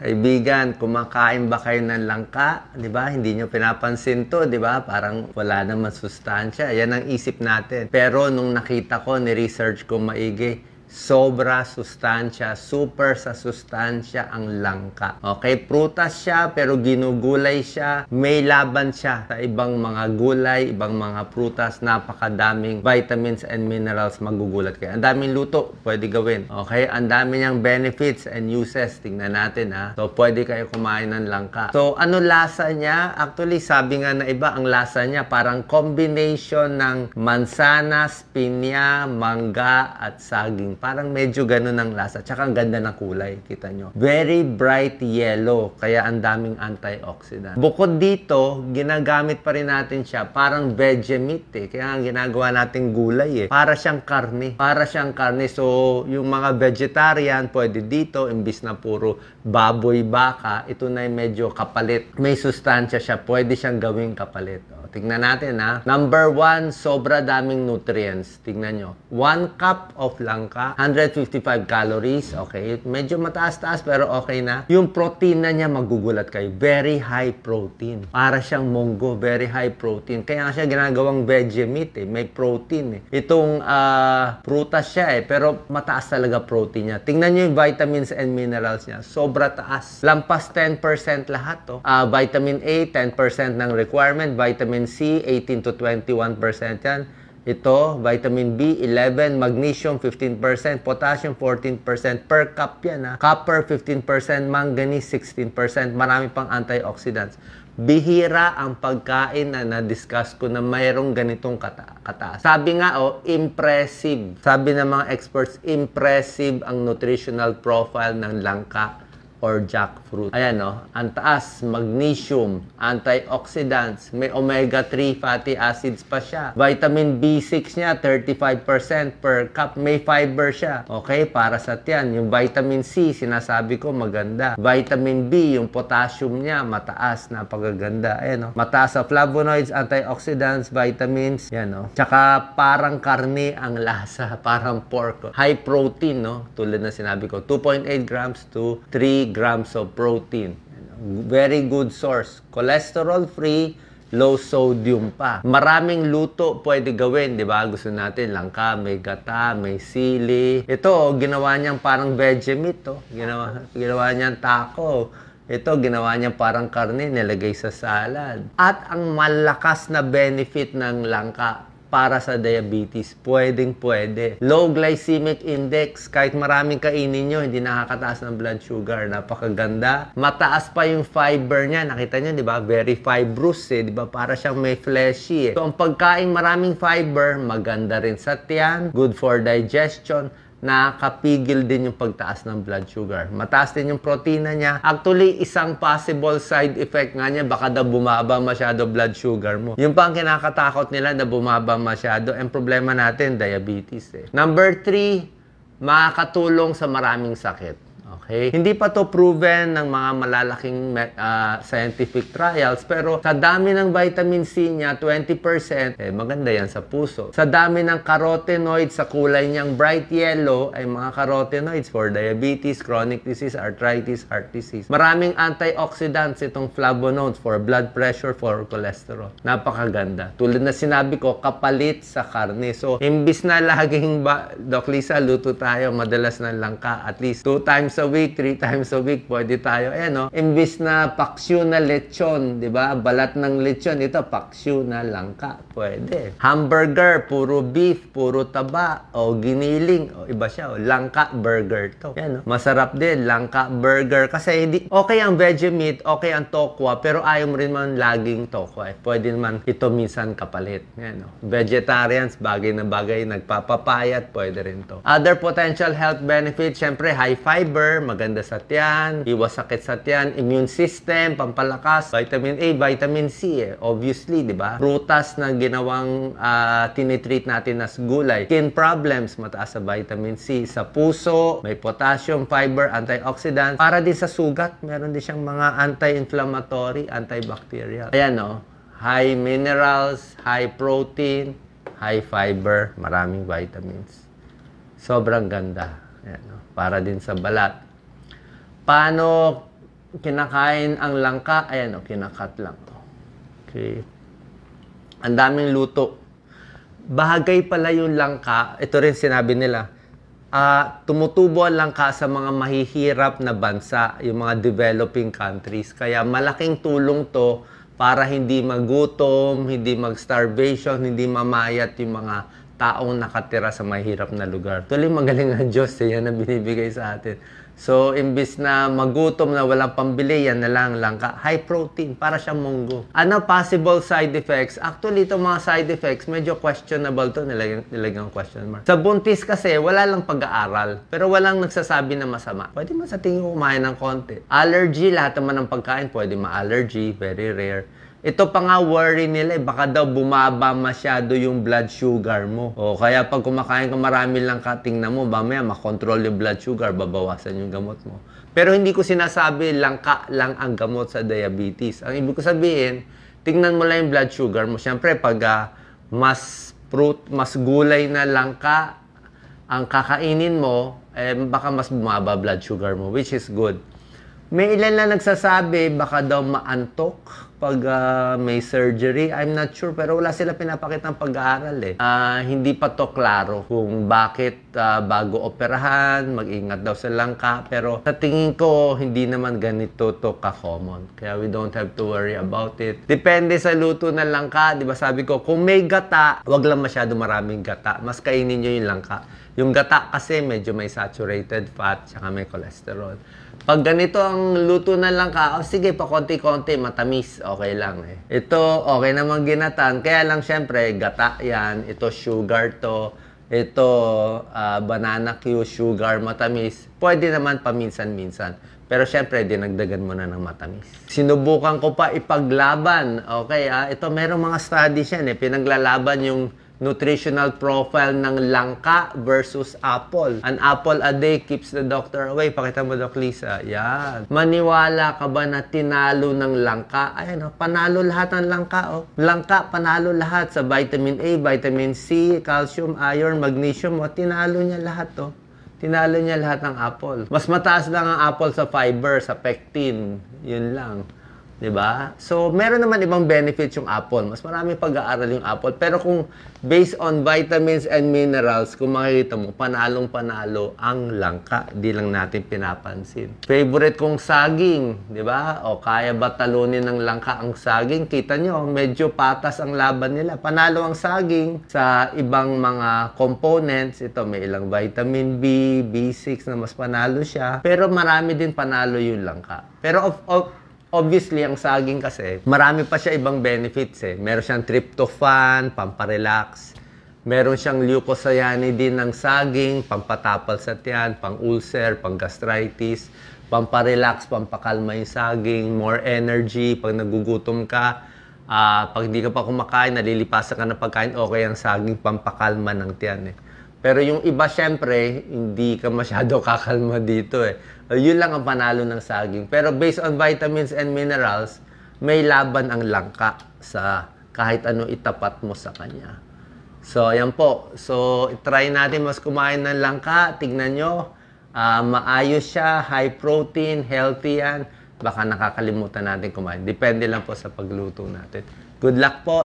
Kaibigan, kumakain ba kayo ng langka? 'Di ba? Hindi niyo pinapansin 'to, 'di ba? Parang wala naman sustansya. Yan ang isip natin. Pero nung nakita ko, ni-research ko maigi, sobra sustansya, super sa sustansya ang langka. Okay, prutas siya pero ginugulay siya, may laban siya sa ibang mga gulay, ibang mga prutas, napakadaming vitamins and minerals magugulat kayo. Ang daming luto, pwede gawin. Okay, ang dami niyang benefits and uses. Tingnan natin ha. So, pwede kayo kumain ng langka. So, ano lasa niya? Actually, sabi nga na iba, ang lasa niya parang combination ng mansanas, pinya, mangga, at saging Parang medyo ganun ang lasa. Tsaka ang ganda ng kulay, kita nyo. Very bright yellow, kaya ang daming antioxidant. Bukod dito, ginagamit pa rin natin siya. Parang veggie meat eh. Kaya ang ginagawa nating gulay eh. Para siyang karne. Para siyang karne. So, yung mga vegetarian, pwede dito, imbis na puro baboy baka, ito na yung medyo kapalit. May sustansya siya. Pwede siyang gawing kapalit. Tingnan natin ha. Number one, sobra daming nutrients. Tingnan nyo. One cup of langka, 155 calories. Okay, medyo mataas-taas pero okay na. Yung protein na niya, magugulat kayo. Very high protein. Para siyang munggo, very high protein. Kaya nga siya ginagawang veggie meat eh. May protein eh. Itong uh, prutas siya eh. Pero mataas talaga protein niya. Tingnan nyo yung vitamins and minerals niya. Sobra taas. Lampas 10% lahat to. Oh. Uh, vitamin A, 10% ng requirement. Vitamin vitamin C, 18 to 21% yan. Ito, vitamin B, 11, magnesium, 15%, potassium, 14%, per cup yan ha. Copper, 15%, manganese, 16%, marami pang antioxidants. Bihira ang pagkain na na-discuss ko na mayroong ganitong kata kataas. Sabi nga, oh, impressive. Sabi ng mga experts, impressive ang nutritional profile ng langka or jackfruit. Ayan, no? Ang taas, magnesium, antioxidants, may omega-3 fatty acids pa siya. Vitamin B6 niya, 35% per cup. May fiber siya. Okay, para sa tiyan. Yung vitamin C, sinasabi ko, maganda. Vitamin B, yung potassium niya, mataas, napagaganda. Ayan, no? Mataas sa flavonoids, antioxidants, vitamins, yan, no? Tsaka, parang karne ang lasa, parang pork. High protein, no? Tulad na sinabi ko, 2.8 grams to 3 grams of protein. Very good source. Cholesterol-free, low sodium pa. Maraming luto pwede gawin, di ba? Gusto natin langka, may gata, may sili. Ito, ginawa niyang parang veggie meat, to. Oh. Ginawa, ginawa niyang taco. Ito, ginawa niya parang karne, nilagay sa salad. At ang malakas na benefit ng langka, para sa diabetes. Pwedeng pwede. Low glycemic index, kahit maraming kainin nyo, hindi nakakataas ng blood sugar. Napakaganda. Mataas pa yung fiber niya. Nakita nyo, di ba? Very fibrous eh. Di ba? Para siyang may fleshy eh. So, ang pagkain maraming fiber, maganda rin sa tiyan. Good for digestion nakapigil din yung pagtaas ng blood sugar. Mataas din yung protina niya. Actually, isang possible side effect nga niya, baka daw bumaba masyado blood sugar mo. Yung pang kinakatakot nila na bumaba masyado. Ang problema natin, diabetes eh. Number three, makakatulong sa maraming sakit. Okay? Hindi pa to proven ng mga malalaking uh, scientific trials pero sa dami ng vitamin C niya, 20%, eh maganda yan sa puso. Sa dami ng carotenoids, sa kulay niyang bright yellow ay mga carotenoids for diabetes, chronic disease, arthritis, heart disease. Maraming antioxidants itong flavonoids for blood pressure, for cholesterol. Napakaganda. Tulad na sinabi ko, kapalit sa karne. So, imbis na laging ba, Doc Lisa, luto tayo, madalas ng langka, at least two times a week, three times a week, pwede tayo. Eh, no? Imbis na paksyo na lechon, di ba? Balat ng lechon, ito paksyo na langka. Pwede. Hamburger, puro beef, puro taba, o giniling, o iba siya, o langka burger to. Yan, no? Masarap din, langka burger. Kasi hindi, okay ang veggie meat, okay ang tokwa, pero ayaw mo rin man laging tokwa. Eh. Pwede naman ito minsan kapalit. Yan, no? Vegetarians, bagay na bagay, nagpapapayat, pwede rin to. Other potential health benefits, syempre, high fiber, liver, maganda sa tiyan, iwas sakit sa tiyan, immune system, pampalakas, vitamin A, vitamin C, eh. obviously, di ba? Prutas na ginawang uh, tinitreat natin na gulay. Skin problems, mataas sa vitamin C. Sa puso, may potassium, fiber, antioxidant. Para din sa sugat, meron din siyang mga anti-inflammatory, antibacterial. Ayan, no? Oh. High minerals, high protein, high fiber, maraming vitamins. Sobrang ganda. Ayan, no? Para din sa balat. Paano kinakain ang langka? Ayan, no? kinakat lang. Okay. Ang daming luto. Bahagay pala yung langka. Ito rin sinabi nila. Uh, tumutubo ang langka sa mga mahihirap na bansa, yung mga developing countries. Kaya malaking tulong to para hindi magutom, hindi mag-starvation, hindi mamayat yung mga taong nakatira sa mahirap na lugar. Tuloy magaling ang Diyos, eh, yan na binibigay sa atin. So, imbis na magutom na walang pambili, yan na lang langka. High protein, para siyang munggo. Ano possible side effects? Actually, itong mga side effects, medyo questionable to, nilagang, nilagang question mark. Sa buntis kasi, wala lang pag-aaral, pero walang nagsasabi na masama. Pwede man sa tingin kumain ng konti. Allergy, lahat naman ng pagkain, pwede ma-allergy, very rare. Ito pa nga worry nila, eh, baka daw bumaba masyado yung blood sugar mo. O kaya pag kumakain ka marami lang kating na mo, mamaya makontrol yung blood sugar, babawasan yung gamot mo. Pero hindi ko sinasabi langka lang ang gamot sa diabetes. Ang ibig ko sabihin, tingnan mo lang yung blood sugar mo. Siyempre, pag uh, mas fruit, mas gulay na langka ang kakainin mo, eh, baka mas bumaba blood sugar mo, which is good. May ilan lang nagsasabi, baka daw maantok pag uh, may surgery. I'm not sure, pero wala sila pinapakita ng pag-aaral eh. Uh, hindi pa to klaro kung bakit uh, bago operahan, mag-ingat daw sa langka. Pero sa tingin ko, hindi naman ganito to ka-common. Kaya we don't have to worry about it. Depende sa luto ng langka. Di ba sabi ko, kung may gata, wag lang masyado maraming gata. Mas kainin nyo yung langka. Yung gata kasi medyo may saturated fat, tsaka may cholesterol. Pag ganito ang luto na langka, oh, sige, pa konti-konti, matamis okay lang eh. Ito, okay namang ginatan. Kaya lang syempre, gata yan. Ito, sugar to. Ito, uh, banana Q, sugar, matamis. Pwede naman paminsan-minsan. Pero syempre, dinagdagan mo na ng matamis. Sinubukan ko pa ipaglaban. Okay, ah. Ito, merong mga studies yan eh. Pinaglalaban yung nutritional profile ng langka versus apple. An apple a day keeps the doctor away. Pakita mo, Doc Lisa. Yan. Maniwala ka ba na tinalo ng langka? Ayan, panalo lahat ng langka. Oh. Langka, panalo lahat sa vitamin A, vitamin C, calcium, iron, magnesium. Oh, tinalo niya lahat. Oh. Tinalo niya lahat ng apple. Mas mataas lang ang apple sa fiber, sa pectin. Yun lang. 'di ba? So meron naman ibang benefits yung apple. Mas marami pag-aaral yung apple. Pero kung based on vitamins and minerals, kung makikita mo, panalong panalo ang langka. Di lang natin pinapansin. Favorite kong saging, 'di ba? O kaya ba talunin ng langka ang saging? Kita nyo, medyo patas ang laban nila. Panalo ang saging sa ibang mga components. Ito may ilang vitamin B, B6 na mas panalo siya. Pero marami din panalo yung langka. Pero of, of obviously, ang saging kasi, marami pa siya ibang benefits eh. Meron siyang tryptophan, pamparelax. Meron siyang leucocyanidin ng saging, pampatapal sa tiyan, pang-ulcer, pang-gastritis, pamparelax, pampakalma yung saging, more energy, pag nagugutom ka, uh, pag hindi ka pa kumakain, nalilipasan ka ng pagkain, okay ang saging, pampakalma ng tiyan eh. Pero yung iba, syempre, hindi ka masyado kakalma dito eh. Uh, yun lang ang panalo ng saging. Pero based on vitamins and minerals, may laban ang langka sa kahit ano itapat mo sa kanya. So, ayan po. So, try natin mas kumain ng langka. Tignan nyo. Uh, maayos siya, high protein, healthy yan. Baka nakakalimutan natin kumain. Depende lang po sa pagluto natin. Good luck po!